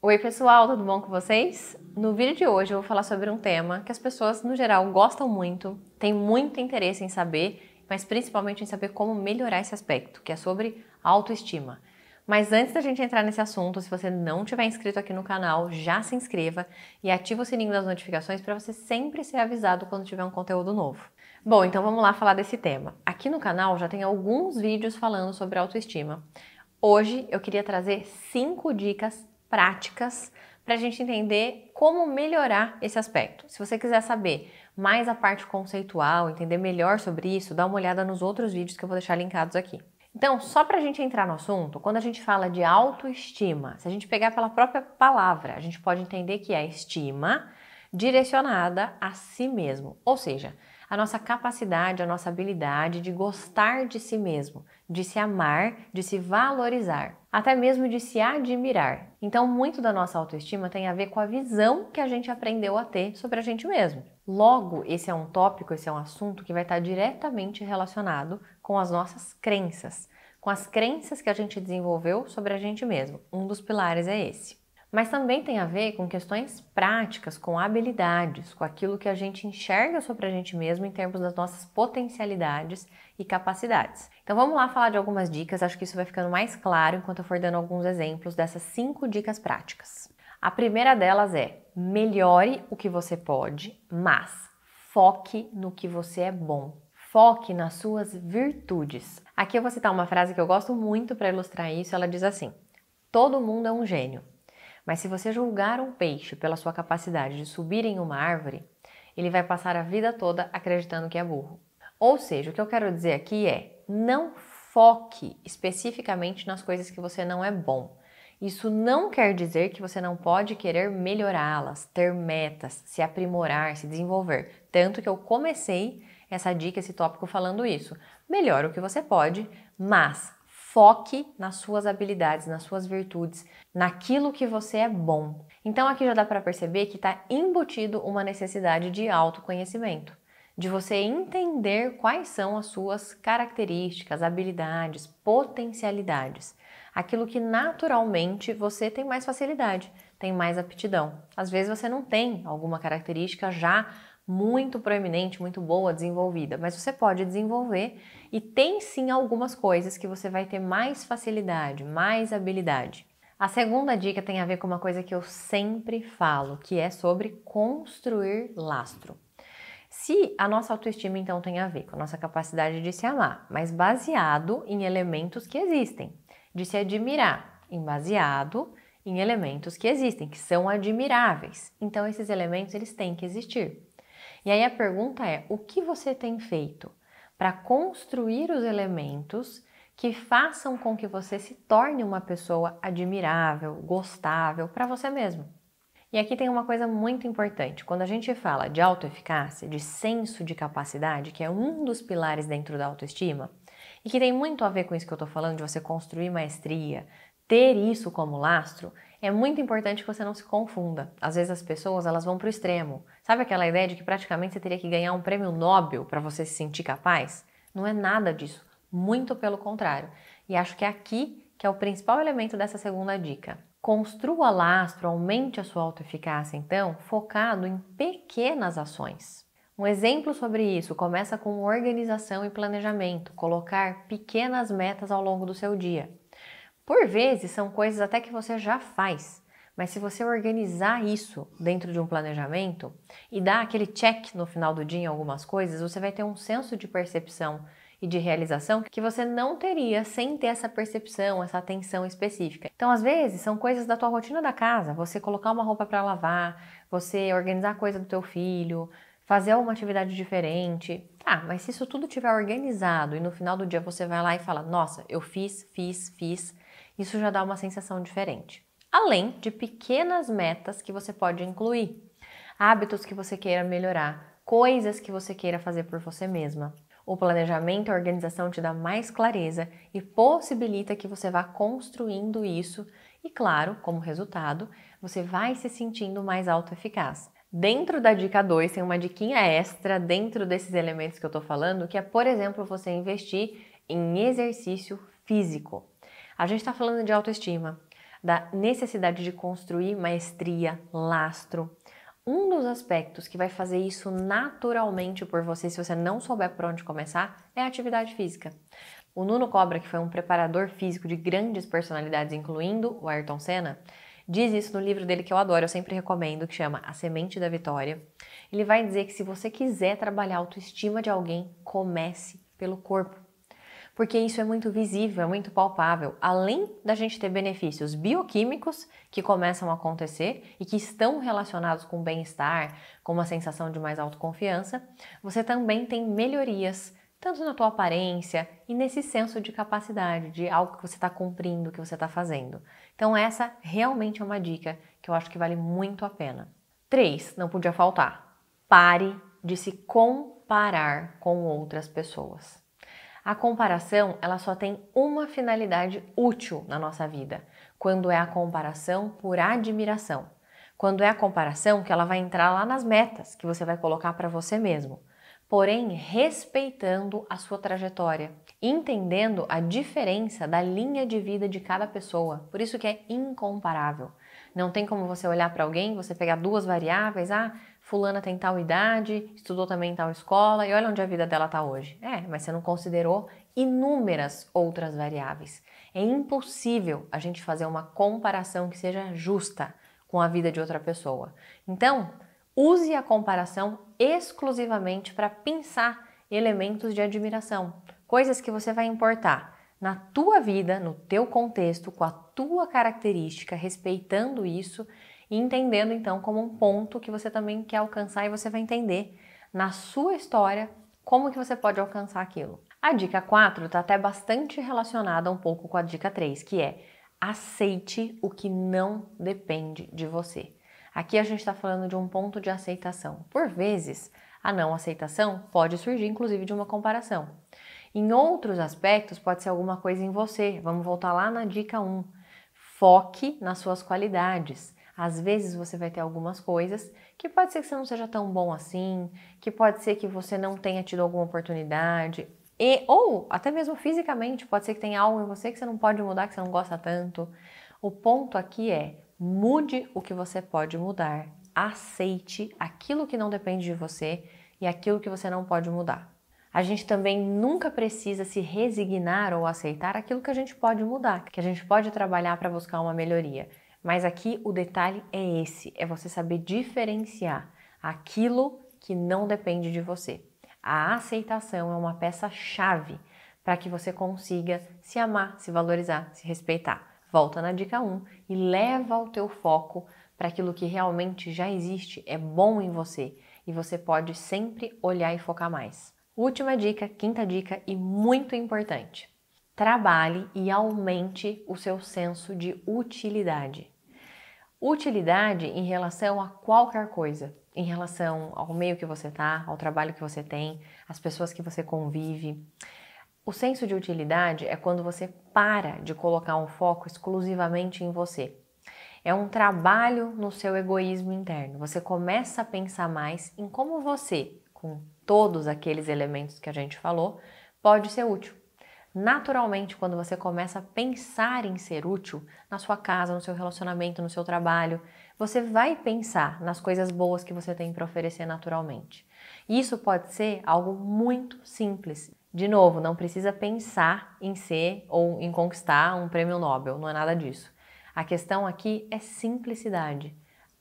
Oi, pessoal, tudo bom com vocês? No vídeo de hoje eu vou falar sobre um tema que as pessoas no geral gostam muito, têm muito interesse em saber, mas principalmente em saber como melhorar esse aspecto, que é sobre autoestima. Mas antes da gente entrar nesse assunto, se você não tiver inscrito aqui no canal, já se inscreva e ativa o sininho das notificações para você sempre ser avisado quando tiver um conteúdo novo. Bom, então vamos lá falar desse tema. Aqui no canal já tem alguns vídeos falando sobre autoestima. Hoje eu queria trazer cinco dicas práticas para a gente entender como melhorar esse aspecto. Se você quiser saber mais a parte conceitual, entender melhor sobre isso, dá uma olhada nos outros vídeos que eu vou deixar linkados aqui. Então, só para a gente entrar no assunto, quando a gente fala de autoestima, se a gente pegar pela própria palavra, a gente pode entender que é estima direcionada a si mesmo, ou seja, a nossa capacidade, a nossa habilidade de gostar de si mesmo, de se amar, de se valorizar, até mesmo de se admirar. Então, muito da nossa autoestima tem a ver com a visão que a gente aprendeu a ter sobre a gente mesmo. Logo, esse é um tópico, esse é um assunto que vai estar diretamente relacionado com as nossas crenças, com as crenças que a gente desenvolveu sobre a gente mesmo. Um dos pilares é esse. Mas também tem a ver com questões práticas, com habilidades, com aquilo que a gente enxerga sobre a gente mesmo em termos das nossas potencialidades e capacidades. Então vamos lá falar de algumas dicas, acho que isso vai ficando mais claro enquanto eu for dando alguns exemplos dessas cinco dicas práticas. A primeira delas é: melhore o que você pode, mas foque no que você é bom. Foque nas suas virtudes. Aqui eu vou citar uma frase que eu gosto muito para ilustrar isso. Ela diz assim: Todo mundo é um gênio, mas se você julgar um peixe pela sua capacidade de subir em uma árvore, ele vai passar a vida toda acreditando que é burro. Ou seja, o que eu quero dizer aqui é: não foque especificamente nas coisas que você não é bom. Isso não quer dizer que você não pode querer melhorá-las, ter metas, se aprimorar, se desenvolver. Tanto que eu comecei essa dica, esse tópico falando isso. Melhora o que você pode, mas foque nas suas habilidades, nas suas virtudes, naquilo que você é bom. Então aqui já dá para perceber que está embutido uma necessidade de autoconhecimento de você entender quais são as suas características, habilidades, potencialidades, aquilo que naturalmente você tem mais facilidade, tem mais aptidão. Às vezes você não tem alguma característica já muito proeminente, muito boa, desenvolvida, mas você pode desenvolver e tem sim algumas coisas que você vai ter mais facilidade, mais habilidade. A segunda dica tem a ver com uma coisa que eu sempre falo, que é sobre construir lastro. Se a nossa autoestima então tem a ver com a nossa capacidade de se amar, mas baseado em elementos que existem, de se admirar, em baseado em elementos que existem, que são admiráveis. Então esses elementos eles têm que existir. E aí a pergunta é: o que você tem feito para construir os elementos que façam com que você se torne uma pessoa admirável, gostável para você mesmo? E aqui tem uma coisa muito importante. Quando a gente fala de autoeficácia, de senso de capacidade, que é um dos pilares dentro da autoestima, e que tem muito a ver com isso que eu estou falando, de você construir maestria, ter isso como lastro, é muito importante que você não se confunda. Às vezes as pessoas elas vão para o extremo. Sabe aquela ideia de que praticamente você teria que ganhar um prêmio Nobel para você se sentir capaz? Não é nada disso, muito pelo contrário. E acho que é aqui que é o principal elemento dessa segunda dica. Construa lastro, aumente a sua autoeficácia, então, focado em pequenas ações. Um exemplo sobre isso começa com organização e planejamento, colocar pequenas metas ao longo do seu dia. Por vezes, são coisas até que você já faz, mas se você organizar isso dentro de um planejamento e dar aquele check no final do dia em algumas coisas, você vai ter um senso de percepção e de realização que você não teria sem ter essa percepção, essa atenção específica. Então, às vezes, são coisas da tua rotina da casa, você colocar uma roupa para lavar, você organizar a coisa do teu filho, fazer alguma atividade diferente. Tá, mas se isso tudo estiver organizado e no final do dia você vai lá e fala: "Nossa, eu fiz, fiz, fiz". Isso já dá uma sensação diferente. Além de pequenas metas que você pode incluir, hábitos que você queira melhorar, coisas que você queira fazer por você mesma. O planejamento e a organização te dá mais clareza e possibilita que você vá construindo isso, e claro, como resultado, você vai se sentindo mais autoeficaz. Dentro da dica 2 tem uma diquinha extra dentro desses elementos que eu estou falando, que é, por exemplo, você investir em exercício físico. A gente está falando de autoestima, da necessidade de construir maestria, lastro, um dos aspectos que vai fazer isso naturalmente por você, se você não souber por onde começar, é a atividade física. O Nuno Cobra, que foi um preparador físico de grandes personalidades, incluindo o Ayrton Senna, diz isso no livro dele que eu adoro, eu sempre recomendo, que chama A Semente da Vitória. Ele vai dizer que se você quiser trabalhar a autoestima de alguém, comece pelo corpo porque isso é muito visível, é muito palpável, além da gente ter benefícios bioquímicos que começam a acontecer e que estão relacionados com bem-estar, com uma sensação de mais autoconfiança, você também tem melhorias tanto na tua aparência e nesse senso de capacidade, de algo que você está cumprindo, que você está fazendo. Então, essa realmente é uma dica que eu acho que vale muito a pena. 3. Não podia faltar. Pare de se comparar com outras pessoas. A comparação, ela só tem uma finalidade útil na nossa vida, quando é a comparação por admiração. Quando é a comparação que ela vai entrar lá nas metas que você vai colocar para você mesmo, porém respeitando a sua trajetória, entendendo a diferença da linha de vida de cada pessoa. Por isso que é incomparável. Não tem como você olhar para alguém, você pegar duas variáveis, ah, fulana tem tal idade, estudou também em tal escola e olha onde a vida dela está hoje. É, mas você não considerou inúmeras outras variáveis. É impossível a gente fazer uma comparação que seja justa com a vida de outra pessoa. Então, use a comparação exclusivamente para pensar elementos de admiração, coisas que você vai importar na tua vida, no teu contexto, com a tua característica, respeitando isso e entendendo então como um ponto que você também quer alcançar e você vai entender na sua história como que você pode alcançar aquilo. A dica 4 está até bastante relacionada um pouco com a dica 3, que é aceite o que não depende de você. Aqui a gente está falando de um ponto de aceitação. Por vezes, a não aceitação pode surgir, inclusive, de uma comparação. Em outros aspectos, pode ser alguma coisa em você. Vamos voltar lá na dica 1. Foque nas suas qualidades. Às vezes você vai ter algumas coisas que pode ser que você não seja tão bom assim, que pode ser que você não tenha tido alguma oportunidade, e, ou até mesmo fisicamente, pode ser que tenha algo em você que você não pode mudar, que você não gosta tanto. O ponto aqui é: mude o que você pode mudar, aceite aquilo que não depende de você e aquilo que você não pode mudar. A gente também nunca precisa se resignar ou aceitar aquilo que a gente pode mudar, que a gente pode trabalhar para buscar uma melhoria. Mas aqui o detalhe é esse: é você saber diferenciar aquilo que não depende de você. A aceitação é uma peça-chave para que você consiga se amar, se valorizar, se respeitar. Volta na dica 1 e leva o teu foco para aquilo que realmente já existe, é bom em você e você pode sempre olhar e focar mais. Última dica, quinta dica e muito importante trabalhe e aumente o seu senso de utilidade. Utilidade em relação a qualquer coisa, em relação ao meio que você está, ao trabalho que você tem, às pessoas que você convive. O senso de utilidade é quando você para de colocar um foco exclusivamente em você. É um trabalho no seu egoísmo interno. Você começa a pensar mais em como você, com todos aqueles elementos que a gente falou, pode ser útil naturalmente, quando você começa a pensar em ser útil na sua casa, no seu relacionamento, no seu trabalho, você vai pensar nas coisas boas que você tem para oferecer naturalmente. isso pode ser algo muito simples. De novo, não precisa pensar em ser ou em conquistar um prêmio Nobel, não é nada disso. A questão aqui é simplicidade,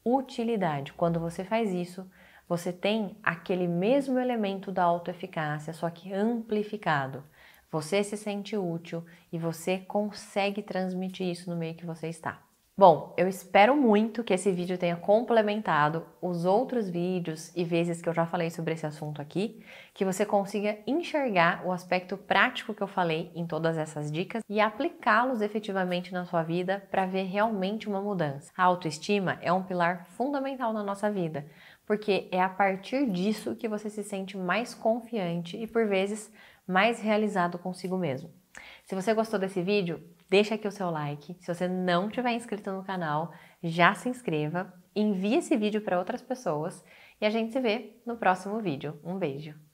utilidade. Quando você faz isso, você tem aquele mesmo elemento da autoeficácia, só que amplificado. Você se sente útil e você consegue transmitir isso no meio que você está. Bom, eu espero muito que esse vídeo tenha complementado os outros vídeos e vezes que eu já falei sobre esse assunto aqui, que você consiga enxergar o aspecto prático que eu falei em todas essas dicas e aplicá-los efetivamente na sua vida para ver realmente uma mudança. A autoestima é um pilar fundamental na nossa vida, porque é a partir disso que você se sente mais confiante e por vezes mais realizado consigo mesmo. Se você gostou desse vídeo, deixa aqui o seu like. Se você não tiver inscrito no canal, já se inscreva, envie esse vídeo para outras pessoas e a gente se vê no próximo vídeo. Um beijo.